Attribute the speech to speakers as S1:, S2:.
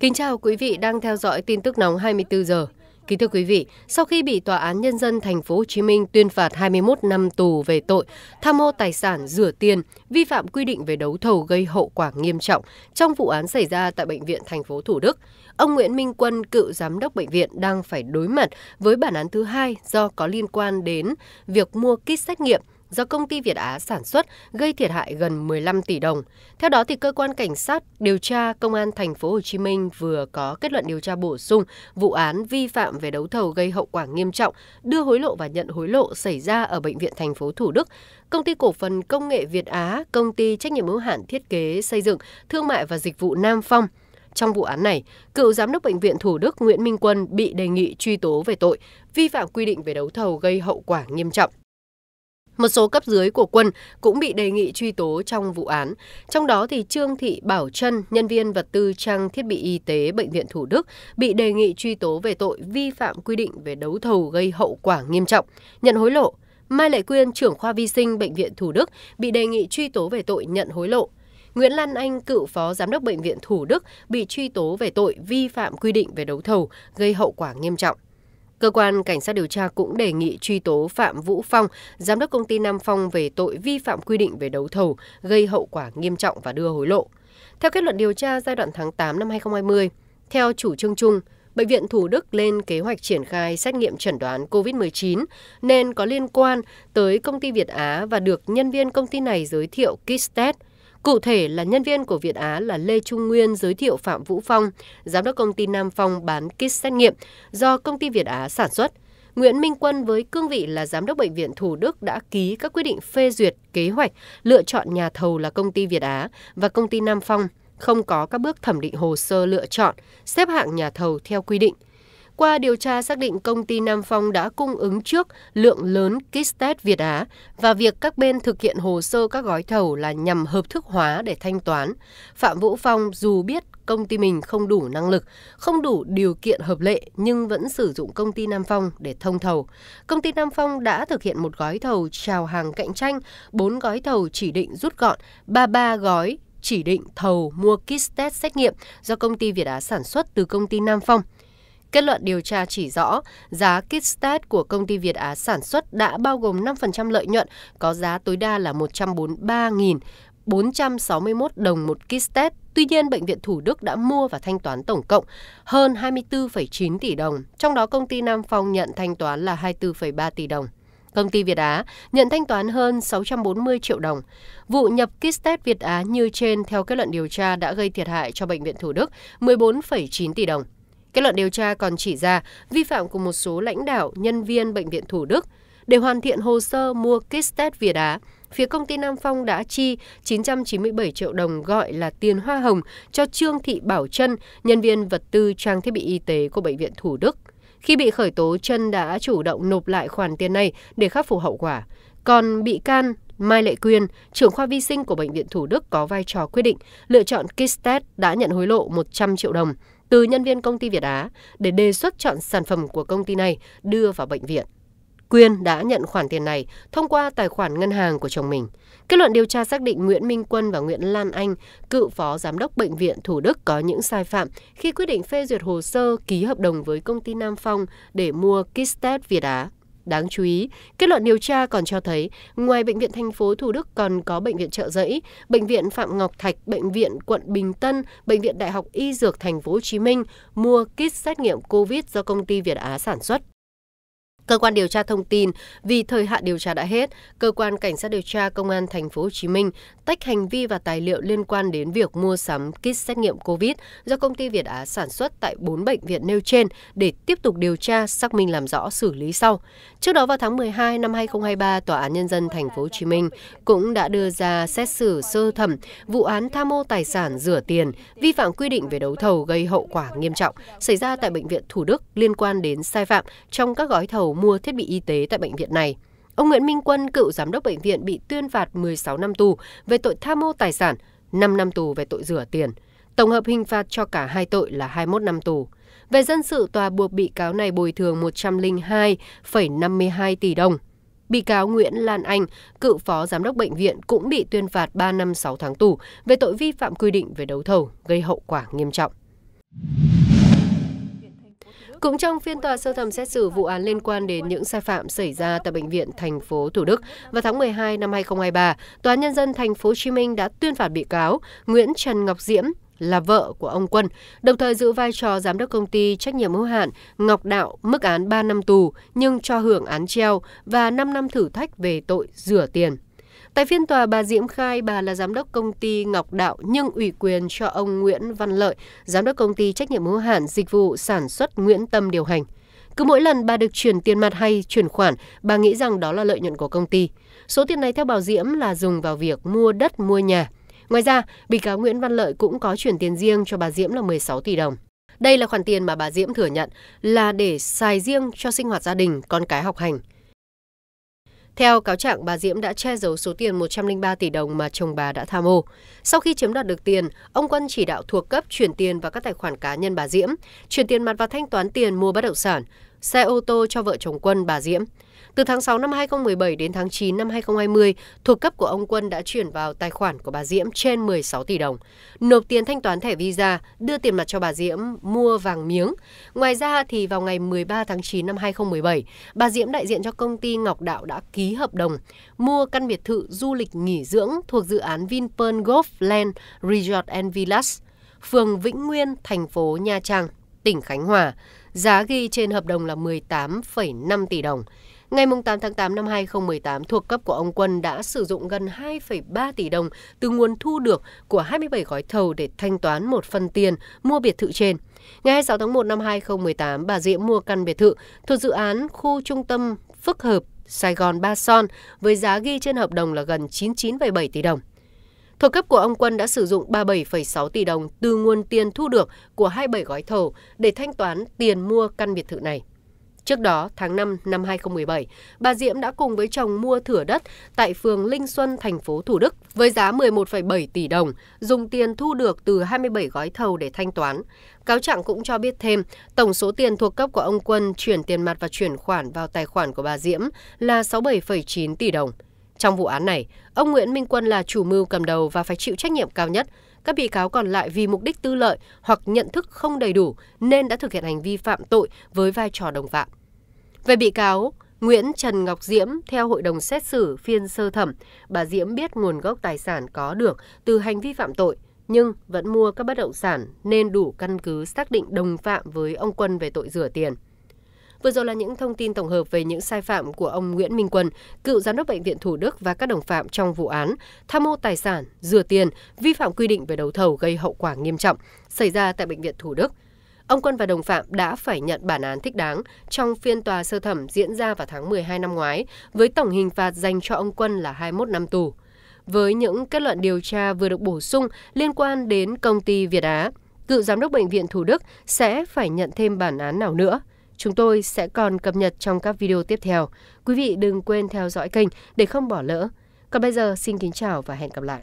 S1: Kính chào quý vị đang theo dõi tin tức nóng 24 giờ. Kính thưa quý vị, sau khi bị Tòa án Nhân dân Thành phố Hồ Chí Minh tuyên phạt 21 năm tù về tội tham mô tài sản rửa tiền, vi phạm quy định về đấu thầu gây hậu quả nghiêm trọng trong vụ án xảy ra tại Bệnh viện Thành phố Thủ Đức, ông Nguyễn Minh Quân, cựu giám đốc bệnh viện đang phải đối mặt với bản án thứ hai do có liên quan đến việc mua kit xét nghiệm do công ty Việt Á sản xuất gây thiệt hại gần 15 tỷ đồng. Theo đó thì cơ quan cảnh sát điều tra công an thành phố Hồ Chí Minh vừa có kết luận điều tra bổ sung vụ án vi phạm về đấu thầu gây hậu quả nghiêm trọng, đưa hối lộ và nhận hối lộ xảy ra ở bệnh viện thành phố Thủ Đức, công ty cổ phần công nghệ Việt Á, công ty trách nhiệm hữu hạn thiết kế xây dựng, thương mại và dịch vụ Nam Phong. Trong vụ án này, cựu giám đốc bệnh viện Thủ Đức Nguyễn Minh Quân bị đề nghị truy tố về tội vi phạm quy định về đấu thầu gây hậu quả nghiêm trọng. Một số cấp dưới của quân cũng bị đề nghị truy tố trong vụ án. Trong đó thì Trương Thị Bảo Trân, nhân viên vật tư trang thiết bị y tế Bệnh viện Thủ Đức, bị đề nghị truy tố về tội vi phạm quy định về đấu thầu gây hậu quả nghiêm trọng, nhận hối lộ. Mai Lệ Quyên, trưởng khoa vi sinh Bệnh viện Thủ Đức, bị đề nghị truy tố về tội nhận hối lộ. Nguyễn Lan Anh, cựu phó giám đốc Bệnh viện Thủ Đức, bị truy tố về tội vi phạm quy định về đấu thầu gây hậu quả nghiêm trọng. Cơ quan cảnh sát điều tra cũng đề nghị truy tố Phạm Vũ Phong, giám đốc công ty Nam Phong về tội vi phạm quy định về đấu thầu, gây hậu quả nghiêm trọng và đưa hối lộ. Theo kết luận điều tra giai đoạn tháng 8 năm 2020, theo chủ trương chung, Bệnh viện Thủ Đức lên kế hoạch triển khai xét nghiệm chẩn đoán COVID-19 nên có liên quan tới công ty Việt Á và được nhân viên công ty này giới thiệu kit test Cụ thể là nhân viên của Việt Á là Lê Trung Nguyên giới thiệu Phạm Vũ Phong, giám đốc công ty Nam Phong bán kit xét nghiệm do công ty Việt Á sản xuất. Nguyễn Minh Quân với cương vị là giám đốc bệnh viện Thủ Đức đã ký các quyết định phê duyệt kế hoạch lựa chọn nhà thầu là công ty Việt Á và công ty Nam Phong, không có các bước thẩm định hồ sơ lựa chọn, xếp hạng nhà thầu theo quy định. Qua điều tra xác định công ty Nam Phong đã cung ứng trước lượng lớn kit test Việt Á và việc các bên thực hiện hồ sơ các gói thầu là nhằm hợp thức hóa để thanh toán. Phạm Vũ Phong dù biết công ty mình không đủ năng lực, không đủ điều kiện hợp lệ nhưng vẫn sử dụng công ty Nam Phong để thông thầu. Công ty Nam Phong đã thực hiện một gói thầu chào hàng cạnh tranh, 4 gói thầu chỉ định rút gọn, 33 gói chỉ định thầu mua kit test xét nghiệm do công ty Việt Á sản xuất từ công ty Nam Phong. Kết luận điều tra chỉ rõ, giá kit test của công ty Việt Á sản xuất đã bao gồm 5% lợi nhuận, có giá tối đa là 143.461 đồng một kit test. Tuy nhiên, Bệnh viện Thủ Đức đã mua và thanh toán tổng cộng hơn 24,9 tỷ đồng, trong đó công ty Nam Phong nhận thanh toán là 24,3 tỷ đồng. Công ty Việt Á nhận thanh toán hơn 640 triệu đồng. Vụ nhập kit test Việt Á như trên theo kết luận điều tra đã gây thiệt hại cho Bệnh viện Thủ Đức 14,9 tỷ đồng kết luận điều tra còn chỉ ra vi phạm của một số lãnh đạo nhân viên bệnh viện thủ đức để hoàn thiện hồ sơ mua kit test việt á phía công ty Nam Phong đã chi 997 triệu đồng gọi là tiền hoa hồng cho Trương Thị Bảo Trân, nhân viên vật tư trang thiết bị y tế của Bệnh viện Thủ Đức. Khi bị khởi tố, Trân đã chủ động nộp lại khoản tiền này để khắc phục hậu quả. Còn bị can Mai Lệ Quyên, trưởng khoa vi sinh của Bệnh viện Thủ Đức có vai trò quyết định lựa chọn kit test đã nhận hối lộ 100 triệu đồng từ nhân viên công ty Việt Á để đề xuất chọn sản phẩm của công ty này đưa vào bệnh viện. Quyên đã nhận khoản tiền này thông qua tài khoản ngân hàng của chồng mình. Kết luận điều tra xác định Nguyễn Minh Quân và Nguyễn Lan Anh, cựu phó giám đốc bệnh viện Thủ Đức có những sai phạm khi quyết định phê duyệt hồ sơ ký hợp đồng với công ty Nam Phong để mua kit test Việt Á. Đáng chú ý, kết luận điều tra còn cho thấy, ngoài Bệnh viện thành phố Thủ Đức còn có Bệnh viện Trợ Giấy, Bệnh viện Phạm Ngọc Thạch, Bệnh viện quận Bình Tân, Bệnh viện Đại học Y Dược Thành phố Hồ Chí Minh mua kit xét nghiệm COVID do công ty Việt Á sản xuất. Cơ quan điều tra thông tin, vì thời hạn điều tra đã hết, cơ quan cảnh sát điều tra công an thành phố Hồ Chí Minh tách hành vi và tài liệu liên quan đến việc mua sắm kit xét nghiệm COVID do công ty Việt Á sản xuất tại 4 bệnh viện nêu trên để tiếp tục điều tra, xác minh làm rõ xử lý sau. Trước đó vào tháng 12 năm 2023, tòa án nhân dân thành phố Hồ Chí Minh cũng đã đưa ra xét xử sơ thẩm vụ án tham mô tài sản rửa tiền, vi phạm quy định về đấu thầu gây hậu quả nghiêm trọng xảy ra tại bệnh viện Thủ Đức liên quan đến sai phạm trong các gói thầu mua thiết bị y tế tại bệnh viện này. Ông Nguyễn Minh Quân, cựu giám đốc bệnh viện bị tuyên phạt 16 năm tù về tội tham mô tài sản, 5 năm tù về tội rửa tiền. Tổng hợp hình phạt cho cả hai tội là 21 năm tù. Về dân sự, tòa buộc bị cáo này bồi thường 102,52 tỷ đồng. Bị cáo Nguyễn Lan Anh, cựu phó giám đốc bệnh viện cũng bị tuyên phạt 3 năm 6 tháng tù về tội vi phạm quy định về đấu thầu gây hậu quả nghiêm trọng. Cũng trong phiên tòa sơ thẩm xét xử vụ án liên quan đến những sai phạm xảy ra tại bệnh viện thành phố Thủ Đức vào tháng 12 năm 2023, tòa nhân dân thành phố Hồ Chí Minh đã tuyên phạt bị cáo Nguyễn Trần Ngọc Diễm là vợ của ông Quân, đồng thời giữ vai trò giám đốc công ty trách nhiệm hữu hạn Ngọc Đạo mức án 3 năm tù nhưng cho hưởng án treo và 5 năm thử thách về tội rửa tiền tại phiên tòa bà diễm khai bà là giám đốc công ty ngọc đạo nhưng ủy quyền cho ông nguyễn văn lợi giám đốc công ty trách nhiệm hữu hạn dịch vụ sản xuất nguyễn tâm điều hành cứ mỗi lần bà được chuyển tiền mặt hay chuyển khoản, bà nghĩ rằng đó là lợi nhuận của công ty. Số tiền này theo bà Diễm là dùng vào việc mua đất, mua nhà. Ngoài ra, bị cáo Nguyễn Văn Lợi cũng có chuyển tiền riêng cho bà Diễm là 16 tỷ đồng. Đây là khoản tiền mà bà Diễm thừa nhận là để xài riêng cho sinh hoạt gia đình, con cái học hành theo cáo trạng bà diễm đã che giấu số tiền một trăm linh ba tỷ đồng mà chồng bà đã tham ô sau khi chiếm đoạt được tiền ông quân chỉ đạo thuộc cấp chuyển tiền vào các tài khoản cá nhân bà diễm chuyển tiền mặt và thanh toán tiền mua bất động sản xe ô tô cho vợ chồng quân bà diễm từ tháng 6 năm 2017 đến tháng 9 năm 2020, thuộc cấp của ông Quân đã chuyển vào tài khoản của bà Diễm trên 16 tỷ đồng, nộp tiền thanh toán thẻ Visa, đưa tiền mặt cho bà Diễm mua vàng miếng. Ngoài ra thì vào ngày 13 tháng 9 năm 2017, bà Diễm đại diện cho công ty Ngọc Đạo đã ký hợp đồng mua căn biệt thự du lịch nghỉ dưỡng thuộc dự án Vinpearl Golf Land Resort and Villas, phường Vĩnh Nguyên, thành phố Nha Trang, tỉnh Khánh Hòa. Giá ghi trên hợp đồng là 18,5 tỷ đồng. Ngày 8 tháng 8 năm 2018, thuộc cấp của ông Quân đã sử dụng gần 2,3 tỷ đồng từ nguồn thu được của 27 gói thầu để thanh toán một phần tiền mua biệt thự trên. Ngày 26 tháng 1 năm 2018, bà Diễm mua căn biệt thự thuộc dự án khu trung tâm phức hợp Sài Gòn Ba Son với giá ghi trên hợp đồng là gần 99,7 tỷ đồng. Thuộc cấp của ông Quân đã sử dụng 37,6 tỷ đồng từ nguồn tiền thu được của 27 gói thầu để thanh toán tiền mua căn biệt thự này. Trước đó, tháng 5 năm 2017, bà Diễm đã cùng với chồng mua thửa đất tại phường Linh Xuân, thành phố Thủ Đức với giá 11,7 tỷ đồng, dùng tiền thu được từ 27 gói thầu để thanh toán. Cáo trạng cũng cho biết thêm, tổng số tiền thuộc cấp của ông Quân chuyển tiền mặt và chuyển khoản vào tài khoản của bà Diễm là 67,9 tỷ đồng. Trong vụ án này, ông Nguyễn Minh Quân là chủ mưu cầm đầu và phải chịu trách nhiệm cao nhất – các bị cáo còn lại vì mục đích tư lợi hoặc nhận thức không đầy đủ nên đã thực hiện hành vi phạm tội với vai trò đồng phạm. Về bị cáo Nguyễn Trần Ngọc Diễm, theo hội đồng xét xử phiên sơ thẩm, bà Diễm biết nguồn gốc tài sản có được từ hành vi phạm tội, nhưng vẫn mua các bất động sản nên đủ căn cứ xác định đồng phạm với ông Quân về tội rửa tiền. Vừa rồi là những thông tin tổng hợp về những sai phạm của ông Nguyễn Minh Quân, cựu giám đốc Bệnh viện Thủ Đức và các đồng phạm trong vụ án tham mô tài sản, rửa tiền, vi phạm quy định về đấu thầu gây hậu quả nghiêm trọng xảy ra tại Bệnh viện Thủ Đức. Ông Quân và đồng phạm đã phải nhận bản án thích đáng trong phiên tòa sơ thẩm diễn ra vào tháng 12 năm ngoái với tổng hình phạt dành cho ông Quân là 21 năm tù. Với những kết luận điều tra vừa được bổ sung liên quan đến công ty Việt Á, cựu giám đốc bệnh viện Thủ Đức sẽ phải nhận thêm bản án nào nữa – Chúng tôi sẽ còn cập nhật trong các video tiếp theo. Quý vị đừng quên theo dõi kênh để không bỏ lỡ. Còn bây giờ xin kính chào và hẹn gặp lại.